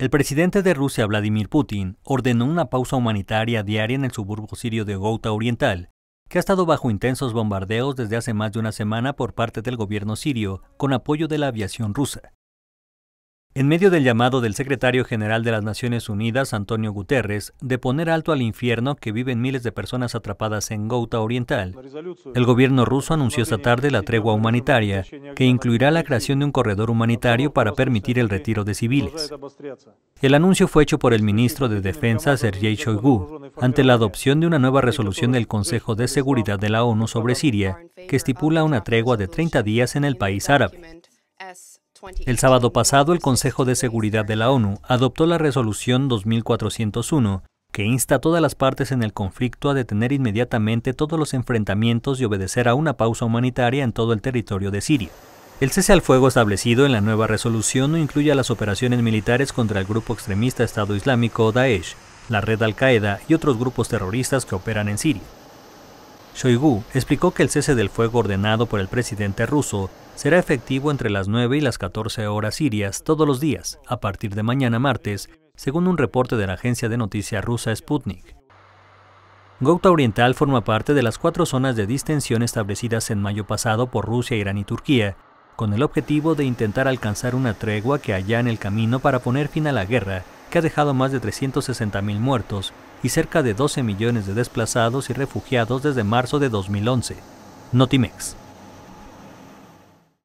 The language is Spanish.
El presidente de Rusia, Vladimir Putin, ordenó una pausa humanitaria diaria en el suburbio sirio de Ghouta Oriental, que ha estado bajo intensos bombardeos desde hace más de una semana por parte del gobierno sirio con apoyo de la aviación rusa. En medio del llamado del secretario general de las Naciones Unidas, Antonio Guterres, de poner alto al infierno que viven miles de personas atrapadas en Gouta Oriental, el gobierno ruso anunció esta tarde la tregua humanitaria, que incluirá la creación de un corredor humanitario para permitir el retiro de civiles. El anuncio fue hecho por el ministro de Defensa, Sergei Shoigu, ante la adopción de una nueva resolución del Consejo de Seguridad de la ONU sobre Siria, que estipula una tregua de 30 días en el país árabe. El sábado pasado, el Consejo de Seguridad de la ONU adoptó la resolución 2401, que insta a todas las partes en el conflicto a detener inmediatamente todos los enfrentamientos y obedecer a una pausa humanitaria en todo el territorio de Siria. El cese al fuego establecido en la nueva resolución no incluye las operaciones militares contra el grupo extremista Estado Islámico Daesh, la red Al-Qaeda y otros grupos terroristas que operan en Siria. Shoigu explicó que el cese del fuego ordenado por el presidente ruso será efectivo entre las 9 y las 14 horas sirias todos los días, a partir de mañana martes, según un reporte de la agencia de noticias rusa Sputnik. Gouta Oriental forma parte de las cuatro zonas de distensión establecidas en mayo pasado por Rusia, Irán y Turquía, con el objetivo de intentar alcanzar una tregua que allá en el camino para poner fin a la guerra que ha dejado más de 360.000 muertos y cerca de 12 millones de desplazados y refugiados desde marzo de 2011. Notimex.